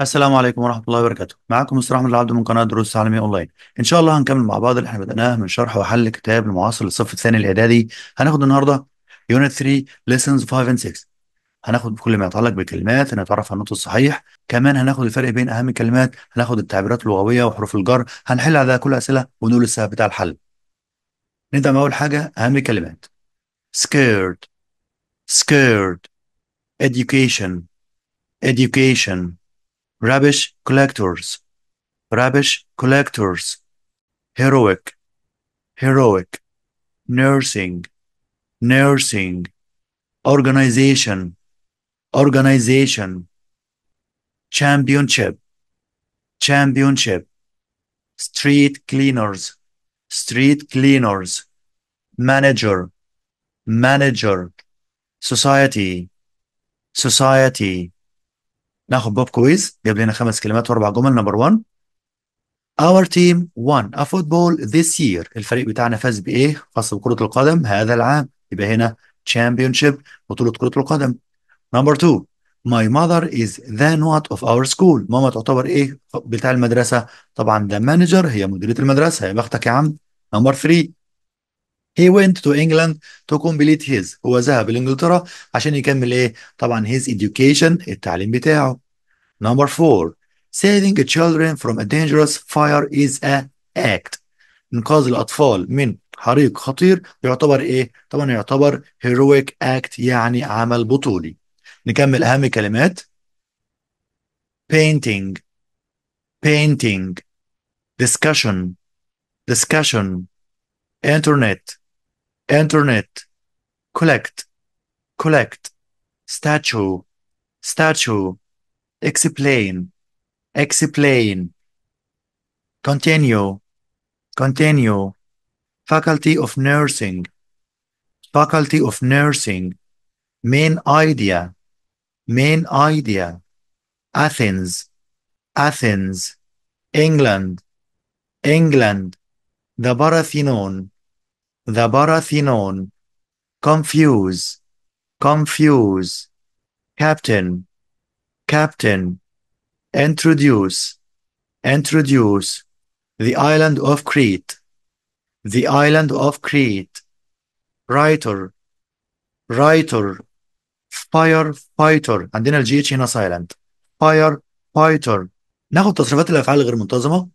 السلام عليكم ورحمة الله وبركاته معكم أستاذ أحمد العبد من قناة دروس تعليمية أونلاين إن شاء الله هنكمل مع بعض اللي احنا بدأناه من شرح وحل كتاب المعاصر للصف الثاني الإعدادي هناخد النهاردة يونت 3 ليسنز 5 and 6 هناخد كل ما يتعلق بالكلمات هنتعرف على النطق الصحيح كمان هناخد الفرق بين أهم الكلمات هناخد التعبيرات اللغوية وحروف الجر هنحل على كل أسئلة ونقول السبب بتاع الحل نبدأ مع أول حاجة أهم الكلمات scared scared education education rubbish collectors, rubbish collectors, heroic, heroic, nursing, nursing, organization, organization, championship, championship, street cleaners, street cleaners, manager, manager, society, society, ناخد بوب كويز جاب لنا خمس كلمات واربع جمل نمبر 1 Our team won a football this year الفريق بتاعنا فاز بايه؟ فاز بكرة القدم هذا العام يبقى هنا championship بطولة كرة القدم نمبر 2 My mother is the not of our school ماما تعتبر ايه؟ بتاع المدرسة طبعا the manager هي مديرة المدرسة يا بختك يا عم نمبر 3 He went to England to complete his هو ذهب لإنجلترا عشان يكمل إيه؟ طبعا his education التعليم بتاعه. Number four saving children from a dangerous fire is a act إنقاذ الأطفال من حريق خطير يعتبر إيه؟ طبعا يعتبر heroic act يعني عمل بطولي. نكمل أهم الكلمات painting painting discussion discussion internet internet, collect, collect, statue, statue, explain, explain, continue, continue, faculty of nursing, faculty of nursing, main idea, main idea, Athens, Athens, England, England, the Parthenon the Barathenon, confuse, confuse, captain, captain, introduce, introduce, the island of Crete, the island of Crete, writer, writer, firefighter عندنا الجي اتش هنا silent firefighter ناخد تصريفات الافعال غير منتظمه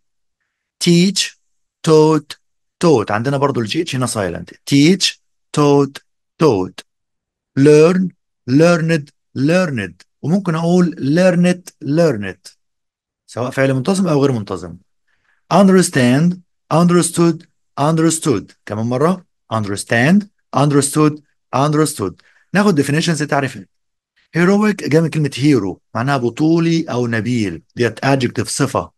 teach taught توت عندنا برضو الجي اتش هنا سايلنت تيتش توت توت ليرن ليرند ليرند وممكن اقول ليرنت ليرنت سواء فعل منتظم او غير منتظم understand understood understood كمان مره understand understood understood ناخد definitions تعريفات هيرويك جاي من كلمه هيرو معناها بطولي او نبيل ديت adjective صفه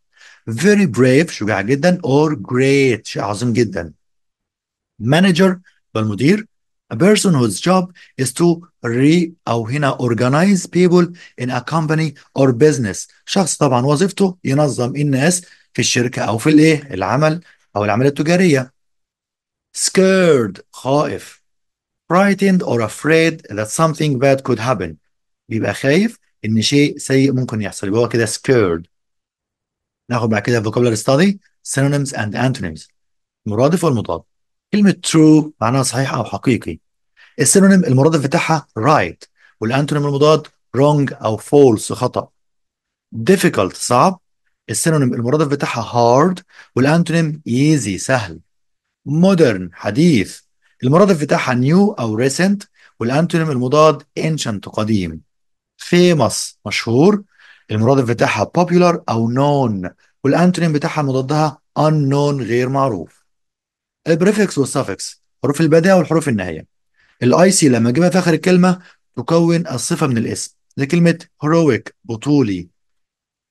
very brave شجاع جدا or great شيء عظيم جدا manager والمدير a person whose job is to re أو هنا organize people in a company or business شخص طبعا وظيفته ينظم الناس في الشركة أو في الإيه العمل أو العملية التجارية scared خائف frightened or afraid that something bad could happen بيبقى خايف ان شيء سيء ممكن يحصل يبقى هو كده scared ناخد بعد كده vocabulary study synonyms and antonyms المرادف والمضاد كلمة true معناها صحيح أو حقيقي السينونيم المرادف بتاعها right والأنتونيم المضاد wrong أو false خطأ difficult صعب السينونيم المرادف بتاعها hard والأنتونيم easy سهل modern حديث المرادف بتاعها new أو recent والأنتونيم المضاد ancient قديم famous مشهور المرادف بتاعها popular او known والانتونيم بتاعها مضادها unknown غير معروف البريفكس والسافكس حروف البدايه والحروف النهايه الاي سي لما اجيبها في اخر الكلمه تكون الصفه من الاسم زي كلمه heroic بطولي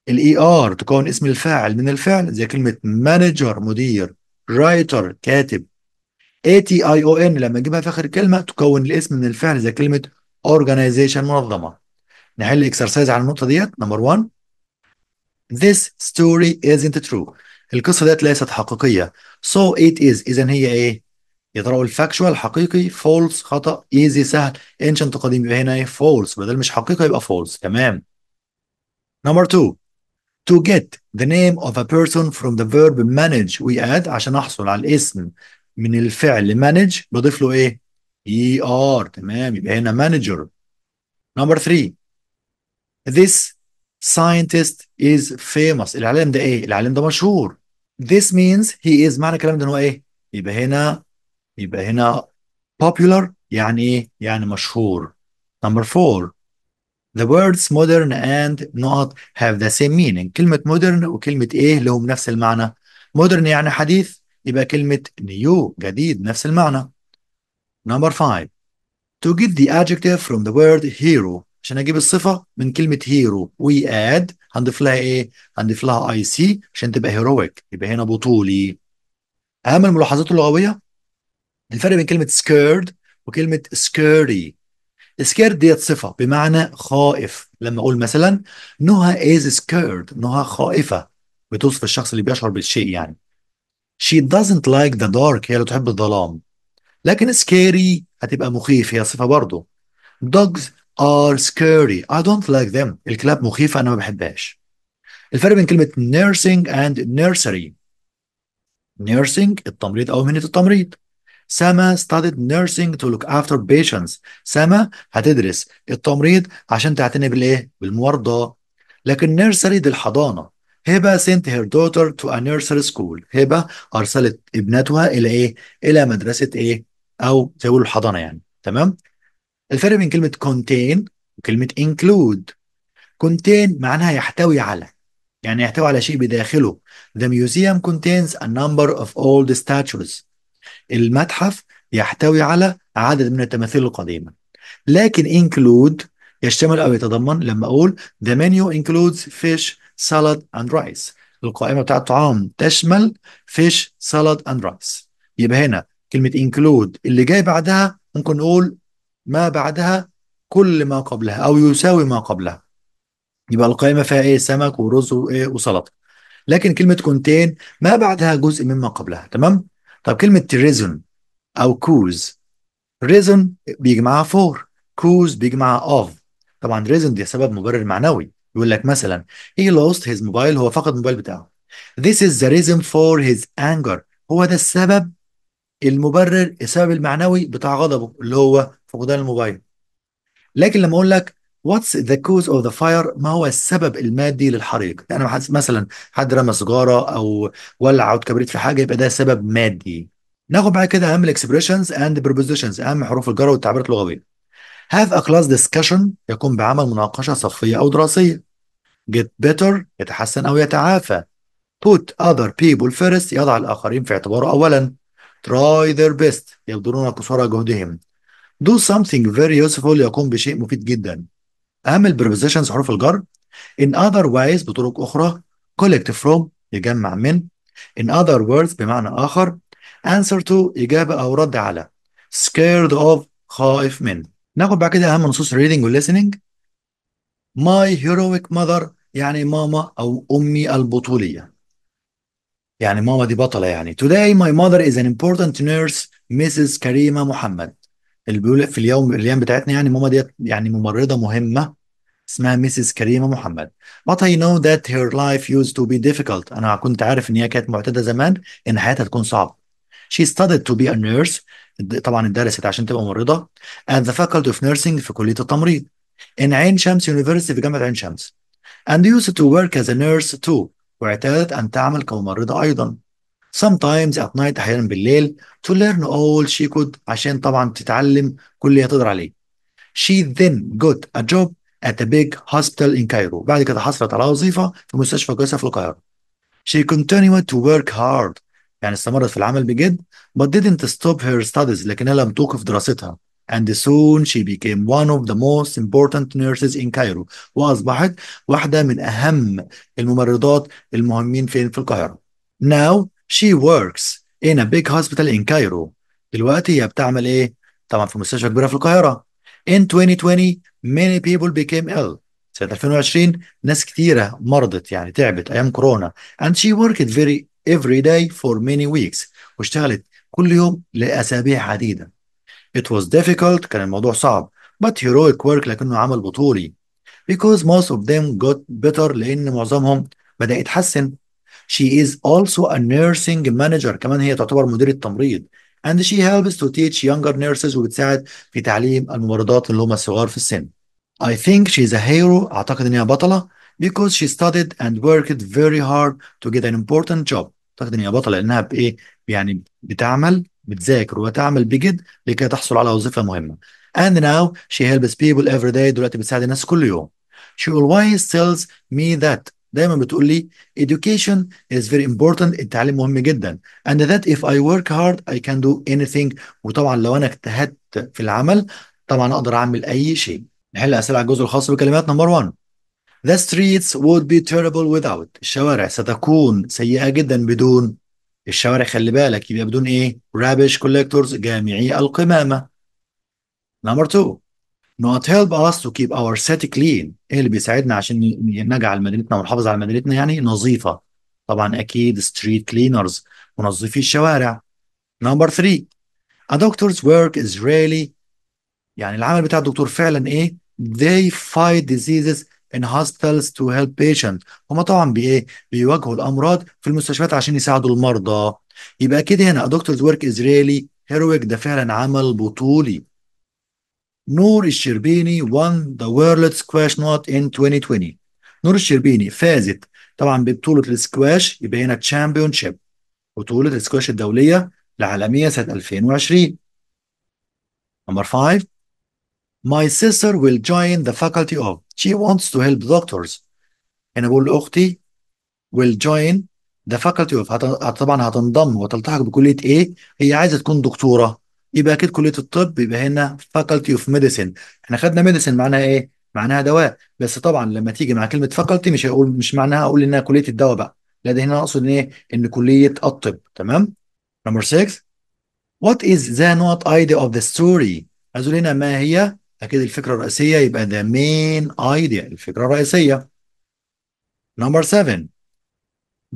الاي ار ER تكون اسم الفاعل من الفعل زي كلمه manager مدير writer كاتب اي تي اي او ان لما اجيبها في اخر الكلمة تكون الاسم من الفعل زي كلمه organization منظمه نحل اكسرسايز على النقطه ديت نمبر 1 This story isn't true القصه ديت ليست حقيقيه so it is اذا هي ايه يا ترى الفاكشوال حقيقي فولس خطا ايزي سهل انشنت قديم يبقى هنا ايه فولس بدل مش حقيقي يبقى فولس تمام نمبر 2 to get the name of a person from the verb manage we add عشان احصل على الاسم من الفعل manage بضيف له ايه؟ اي e ER. ار تمام يبقى هنا manager. نمبر 3 this scientist is famous العالم ده ايه العالم ده مشهور this means he is معنى الكلام ده هو ايه يبقى هنا يبقى هنا popular يعني ايه يعني مشهور number four The words modern and not have the same meaning. كلمة modern وكلمة ايه لهم نفس المعنى. modern يعني حديث يبقى كلمة new جديد نفس المعنى. Number five. To get the adjective from the word hero عشان اجيب الصفه من كلمه هيرو وي اد هنضيف لها ايه؟ هنضيف لها اي سي عشان تبقى هيرويك يبقى هنا بطولي. اهم الملاحظات اللغويه الفرق بين كلمه سكيرد وكلمه سكيري. سكيرد ديت صفه بمعنى خائف لما اقول مثلا نوها از سكيرد نوها خائفه بتوصف الشخص اللي بيشعر بالشيء يعني. She doesn't like the dark هي لا تحب الظلام. لكن سكيري هتبقى مخيف هي صفه برضه. Dogs are scary I don't like them الكلاب مخيفة أنا ما بحبهاش الفرق بين كلمة nursing and nursery nursing التمريض أو مهنة التمريض سما studied nursing to look after patients سما هتدرس التمريض عشان تعتني بالإيه؟ بالمرضى لكن nursery دي الحضانة هبة sent her daughter to a nursery school هبة أرسلت ابنتها إلى إيه؟ إلى مدرسة إيه؟ أو زي الحضانة يعني تمام؟ الفرق بين كلمة contain وكلمة include contain معناها يحتوي على يعني يحتوي على شيء بداخله The museum contains a number of old statues المتحف يحتوي على عدد من التماثيل القديمة لكن include يشتمل أو يتضمن لما أقول The menu includes fish, salad and rice القائمة بتاع الطعام تشمل fish, salad and rice يبقى هنا كلمة include اللي جاي بعدها ممكن نقول ما بعدها كل ما قبلها او يساوي ما قبلها يبقى القائمه فيها ايه سمك ورز وايه وسلطه لكن كلمه كونتين ما بعدها جزء مما قبلها تمام طب كلمه ريزون او كوز ريزون بيجمعها فور كوز بيجمعها اوف طبعا ريزون دي سبب مبرر معنوي يقول لك مثلا he lost his mobile هو فقد الموبايل بتاعه this is the reason for his anger هو ده السبب المبرر السبب المعنوي بتاع غضبه اللي هو فقدان الموبايل لكن لما اقول لك واتس ذا كوز اوف ذا فاير ما هو السبب المادي للحريق يعني مثلا حد رمى سيجاره او ولع عود كبريت في حاجه يبقى ده سبب مادي ناخد بعد كده اهم الاكسبريشنز اند بريبوزيشنز اهم حروف الجر والتعبيرات اللغويه هاف ا كلاس ديسكشن يقوم بعمل مناقشه صفيه او دراسيه get better يتحسن او يتعافى put other people first يضع الاخرين في اعتباره اولا try their best يبذلون قصارى جهدهم do something very useful يقوم بشيء مفيد جدا أهم prepositions حروف الجر in other ways بطرق أخرى collect from يجمع من in other words بمعنى آخر answer to إجابة أو رد على scared of خائف من ناخد بعد كده أهم نصوص reading و listening my heroic mother يعني ماما أو أمي البطولية يعني ماما دي بطلة يعني today my mother is an important nurse Mrs. كريمة محمد اللي بيقول في اليوم الايام بتاعتنا يعني ماما ديت يعني ممرضة مهمة اسمها Mrs. كريمة محمد but I know that her life used to be difficult أنا كنت عارف إن هي كانت معتادة زمان إن حياتها تكون صعبة she studied to be a nurse طبعا اتدرست عشان تبقى ممرضة at the faculty of nursing في كلية التمريض in عين شمس university في جامعة عين شمس and used to work as a nurse too واعتادت أن تعمل كممرضة أيضا sometimes at night أحيانا بالليل to learn all she could عشان طبعا تتعلم كل اللي تقدر عليه she then got a job at a big hospital in Cairo بعد كده حصلت على وظيفة في مستشفى كويسة في القاهرة she continued to work hard يعني استمرت في العمل بجد but didn't stop her studies لكنها لم توقف دراستها and soon she became one of the most important nurses in Cairo وأصبحت واحدة من أهم الممرضات المهمين فين في القاهرة now she works in a big hospital in Cairo دلوقتي هي بتعمل إيه؟ طبعا في مستشفى كبيرة في القاهرة in 2020 many people became ill سنة 2020 ناس كتيرة مرضت يعني تعبت أيام كورونا and she worked very every day for many weeks واشتغلت كل يوم لأسابيع عديدة It was difficult كان الموضوع صعب but heroic work لكنه عمل بطولي because most of them got better لأن معظمهم بدأ يتحسن She is also a nursing manager كمان هي تعتبر مديرة تمريض and she helps to teach younger nurses وبتساعد في تعليم الممرضات اللي هم الصغار في السن. I think she's a hero أعتقد إن هي بطلة because she studied and worked very hard to get an important job. أعتقد إن هي بطلة لأنها بإيه؟ يعني بتعمل بتذاكر وتعمل بجد لكي تحصل على وظيفة مهمة and now she helps people every day دلوقتي بتساعد الناس كل يوم she always tells me that دايما بتقول لي education is very important التعليم مهم جدا and that if I work hard I can do anything وطبعا لو انا اجتهدت في العمل طبعا اقدر اعمل اي شيء نحل اسئله على الجزء الخاص بكلمات نمبر 1 The streets would be terrible without الشوارع ستكون سيئة جدا بدون الشوارع خلي بالك يبقى بدون ايه رابش collectors جامعي القمامة نمبر 2 not help us to keep our city clean ايه اللي بيساعدنا عشان نجعل مدينتنا ونحافظ على مدينتنا يعني نظيفة طبعا اكيد street cleaners منظفي الشوارع نمبر 3 a doctor's work is really يعني العمل بتاع الدكتور فعلا ايه they fight diseases in hospitals to help patients هما طبعا بايه بيواجهوا الامراض في المستشفيات عشان يساعدوا المرضى يبقى كده هنا دكتورز ورك اسرائيلي هيرويك ده فعلا عمل بطولي نور الشربيني won the world squash not in 2020 نور الشربيني فازت طبعا ببطولة السكواش يبقى هنا تشامبيون شيب بطولة السكواش الدولية العالمية سنة 2020 نمبر 5 My sister will join the faculty of she wants to help doctors أنا بقول لأختي will join the faculty of طبعا هتنضم وتلتحق بكلية إيه هي عايزة تكون دكتورة يبقى أكيد كلية الطب يبقى هنا faculty of medicine احنا خدنا medicine معناها إيه؟ معناها دواء بس طبعا لما تيجي مع كلمة faculty مش هقول مش معناها أقول إنها كلية الدواء بقى لا ده هنا أقصد إن إيه؟ إن كلية الطب تمام؟ number 6 What is the not idea of the story؟ عايز هنا ما هي اكيد الفكره الرئيسيه يبقى ذا مين ايديا الفكره الرئيسيه نمبر 7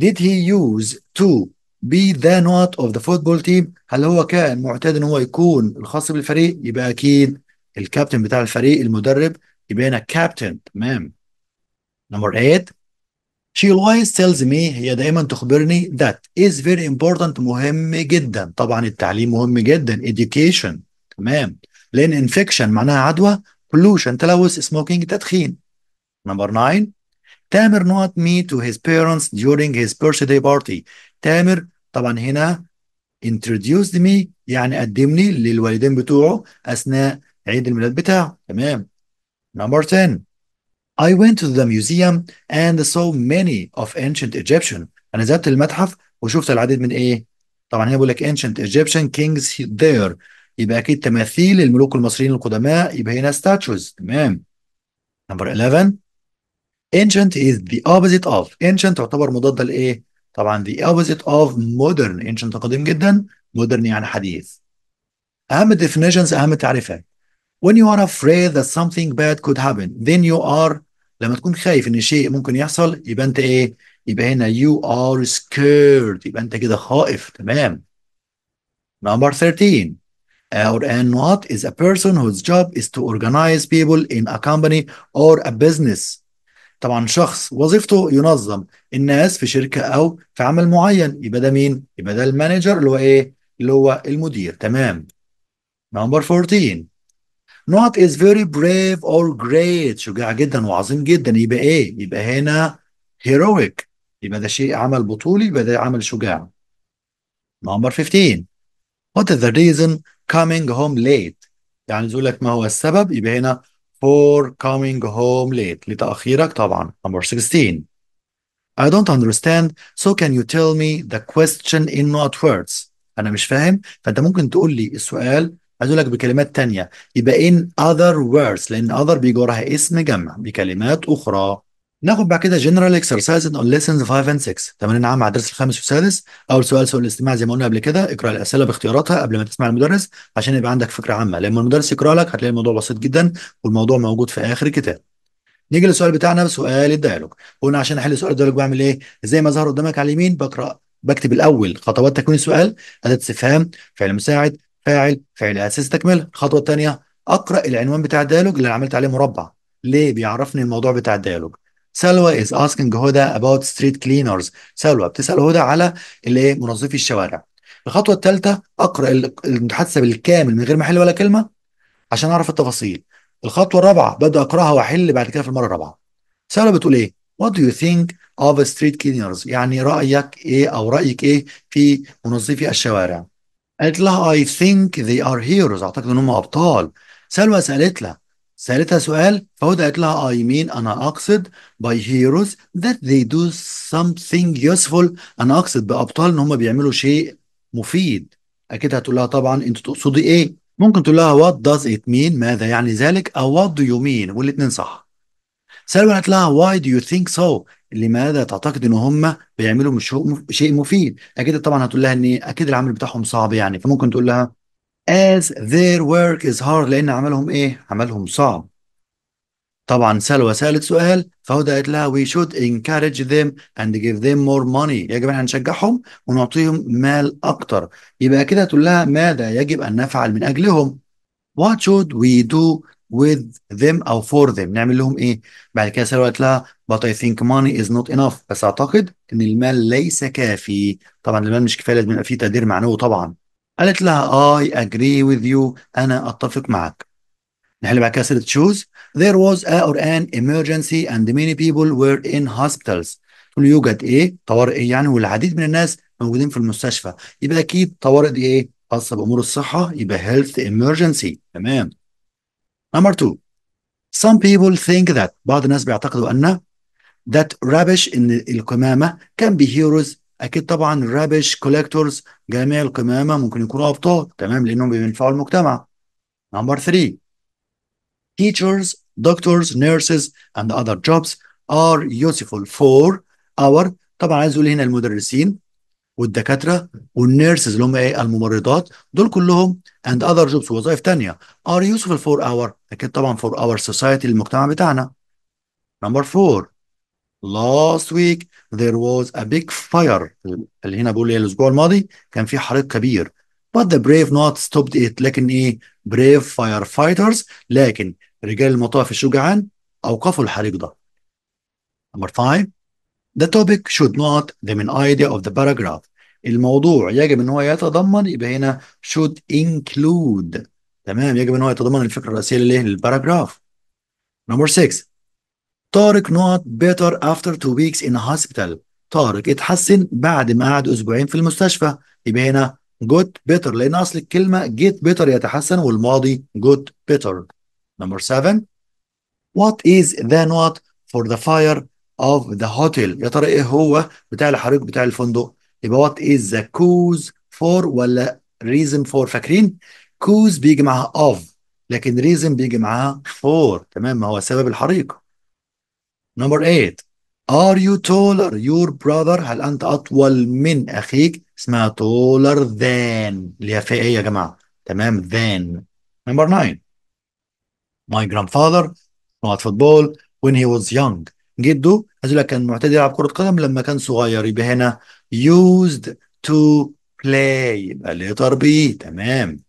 did he use to be the not of the football team هل هو كان معتاد ان هو يكون الخاص بالفريق يبقى اكيد الكابتن بتاع الفريق المدرب يبقى هنا كابتن تمام نمبر 8 she always tells me هي دايما تخبرني that is very important مهم جدا طبعا التعليم مهم جدا education تمام لان انفكشن معناها عدوى pollution تلوث سموكينج تدخين نمبر 9 تامر not meet to his parents during his birthday party تامر طبعا هنا introduced me يعني قدمني للوالدين بتوعه اثناء عيد الميلاد بتاعه تمام نمبر 10 I went to the museum and saw many of ancient Egyptian انا ذهبت المتحف وشفت العديد من ايه طبعا هنا بيقول لك ancient Egyptian kings there يبقى اكيد تماثيل الملوك المصريين القدماء يبقى هنا statues تمام نمبر 11 ancient is the opposite of ancient تعتبر مضاده لايه طبعا the opposite of modern ancient قديم جدا modern يعني حديث اهم definitions اهم تعريفات when you are afraid that something bad could happen then you are لما تكون خايف ان شيء ممكن يحصل يبقى انت ايه يبقى هنا you are scared يبقى انت كده خائف تمام نمبر 13 or and what is a person whose job is to organize people in a company or a business طبعا شخص وظيفته ينظم الناس في شركه او في عمل معين يبقى ده مين؟ يبقى ده المانجر اللي هو ايه؟ اللي هو المدير تمام. نمبر 14 not is very brave or great شجاع جدا وعظيم جدا يبقى ايه؟ يبقى هنا heroic يبقى ده شيء عمل بطولي يبقى ده عمل شجاع. نمبر 15 What is the reason coming home late يعني تقول لك ما هو السبب يبقى هنا for coming home late لتأخيرك طبعا number 16 I don't understand so can you tell me the question in not words أنا مش فاهم فأنت ممكن تقول لي السؤال عايز اقول لك بكلمات تانية يبقى in other words لأن other بيجي وراها اسم جمع بكلمات أخرى ناخد بعد كده جنرال اكسرسايز اون ليسنز 5 اند 6 تمارين عام على الدرس الخامس والسادس اول سؤال سؤال الاستماع زي ما قلنا قبل كده اقرا الاسئله باختياراتها قبل ما تسمع المدرس عشان يبقى عندك فكره عامه لما المدرس يقرا لك هتلاقي الموضوع بسيط جدا والموضوع موجود في اخر الكتاب نيجي للسؤال بتاعنا سؤال الديالوج قلنا عشان احل سؤال الديالوج بعمل ايه زي ما ظهر قدامك على اليمين بقرا بكتب الاول خطوات تكوين السؤال اداه استفهام فعل مساعد فاعل فعل اساس تكمله الخطوه الثانيه اقرا العنوان بتاع الديالوج اللي انا عملت عليه مربع ليه بيعرفني الموضوع بتاع الديالوج سلوى is asking هدى about street cleaners سلوى بتسال هدى على اللي ايه منظفي الشوارع الخطوه الثالثه اقرا المحادثه بالكامل من غير ما احل ولا كلمه عشان اعرف التفاصيل الخطوه الرابعه ببدا اقراها واحل بعد كده في المره الرابعه سلوى بتقول ايه What do you think of street cleaners يعني رايك ايه او رايك ايه في منظفي الشوارع قالت لها I think they are heroes اعتقد أنهم ابطال سلوى سالت لها سألتها سؤال فهدى قالت لها I mean أنا أقصد by heroes that they do something useful أنا أقصد بأبطال إن هم بيعملوا شيء مفيد أكيد هتقول لها طبعا أنت تقصدي إيه؟ ممكن تقول لها what does it mean ماذا يعني ذلك أو what do you mean والاتنين صح سلوى قالت لها why do you think so لماذا تعتقد ان هم بيعملوا شيء مفيد اكيد طبعا هتقول لها ان اكيد العمل بتاعهم صعب يعني فممكن تقول لها as their work is hard لأن عملهم إيه؟ عملهم صعب طبعا سلوى سألت سؤال فهدى قالت لها we should encourage them and give them more money يجب أن نشجعهم ونعطيهم مال أكتر يبقى كده تقول لها ماذا يجب أن نفعل من أجلهم what should we do with them أو for them نعمل لهم إيه بعد كده سلوى قالت لها but I think money is not enough بس أعتقد إن المال ليس كافي طبعا المال مش كفاية لازم يبقى فيه تقدير معنوي طبعا قالت لها I agree with you أنا أتفق معك نحل بعد كده سيرة choose there was a or an emergency and many people were in hospitals تقول يوجد إيه طوارئ إيه يعني والعديد من الناس موجودين في المستشفى يبقى أكيد طوارئ دي إيه خاصة بأمور الصحة يبقى health emergency تمام number two some people think that بعض الناس بيعتقدوا أن that rubbish إن القمامة can be heroes اكيد طبعا الرابش كولكتورز جميع القمامه ممكن يكونوا ابطال تمام لانهم بينفعوا المجتمع نمبر 3 teachers doctors nurses and other jobs are useful for our طبعا عايز اقول هنا المدرسين والدكاتره والنيرسز اللي هم ايه الممرضات دول كلهم and other jobs وظائف ثانيه are useful for our اكيد طبعا for our society المجتمع بتاعنا نمبر 4 last week there was a big fire اللي هنا بقول الاسبوع الماضي كان في حريق كبير but the brave not stopped it لكن ايه brave firefighters لكن رجال المطاف الشجعان اوقفوا الحريق ده number five the topic should not the main idea of the paragraph الموضوع يجب ان هو يتضمن يبقى هنا should include تمام يجب ان هو يتضمن الفكره الرئيسيه للايه للباراجراف number 6 طارق نوت بيتر after تو ويكس ان هوسبيتال طارق اتحسن بعد ما قعد اسبوعين في المستشفى يبقى هنا جوت بيتر لان اصل الكلمه جيت بيتر يتحسن والماضي جوت بيتر نمبر 7 وات از ذا نوت فور ذا فاير اوف ذا هوتيل يا ترى ايه هو بتاع الحريق بتاع الفندق يبقى وات از ذا كوز فور ولا ريزن فور فاكرين كوز بيجي معاها of لكن ريزن بيجي معاها فور تمام ما هو سبب الحريق نمبر 8 ار يو تولر يور براذر هل أنت أطول من أخيك اسمها تولر ذان اللي هي فئه إيه يا جماعة تمام ذان نمبر 9 ماي جراند فادر لعب فوتبول وين هي واز يونج جده عايز كان معتاد يلعب كرة قدم لما كان صغير يبقى هنا يوزد تو بلاي يبقى اللي تربيه تمام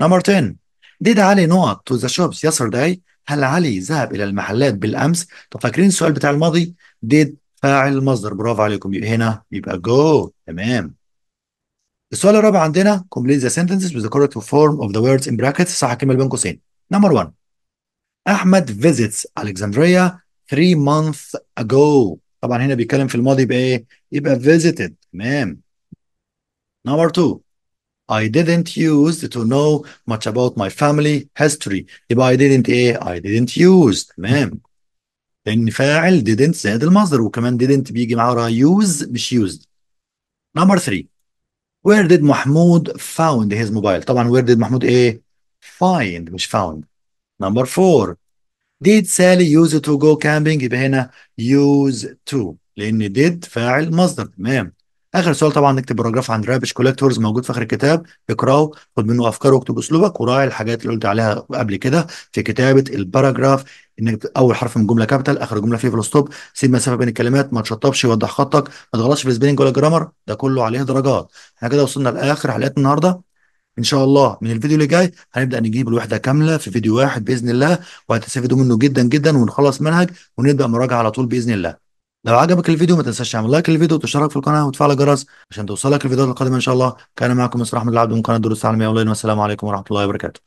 نمبر 10 ديد علي نقط to the shops yesterday هل علي ذهب إلى المحلات بالأمس؟ طب فاكرين السؤال بتاع الماضي؟ ديد فاعل المصدر برافو عليكم هنا يبقى جو تمام السؤال الرابع عندنا complete the sentences with the correct form of the words in brackets صح الكلمة بين قوسين number one أحمد visits Alexandria three months ago طبعا هنا بيتكلم في الماضي يبقى يبقى visited تمام number two I didn't use to know much about my family history If I didn't ايه I didn't use تمام لان فاعل didn't زائد المصدر وكمان didn't بيجي معاه use مش used number 3 where did محمود found his mobile طبعا where did محمود ايه find مش found number 4 did Sally use to go camping يبقى هنا use to لان did فاعل مصدر تمام اخر سؤال طبعا نكتب باراجراف عن رابش كولكتورز موجود في اخر الكتاب اقراه خد منه افكار واكتب اسلوبك وراعي الحاجات اللي قلت عليها قبل كده في كتابه الباراجراف انك اول حرف من جمله كابيتال اخر جمله فيه فلوستوب ستوب سيب مسافه بين الكلمات ما تشطبش وضح خطك ما تغلطش في سبيلنج ولا جرامر ده كله عليه درجات احنا كده وصلنا لاخر حلقات النهارده ان شاء الله من الفيديو اللي جاي هنبدا نجيب الوحده كامله في فيديو واحد باذن الله وهتستفيدوا منه جدا جدا ونخلص منهج ونبدا مراجعه على طول باذن الله لو عجبك الفيديو ما تنساش تعمل لايك للفيديو وتشترك في القناه وتفعل الجرس عشان توصلك الفيديوهات القادمه ان شاء الله كان معكم مصطفى احمد العبد من قناه دروس تعليميه اونلاين والسلام عليكم ورحمه الله وبركاته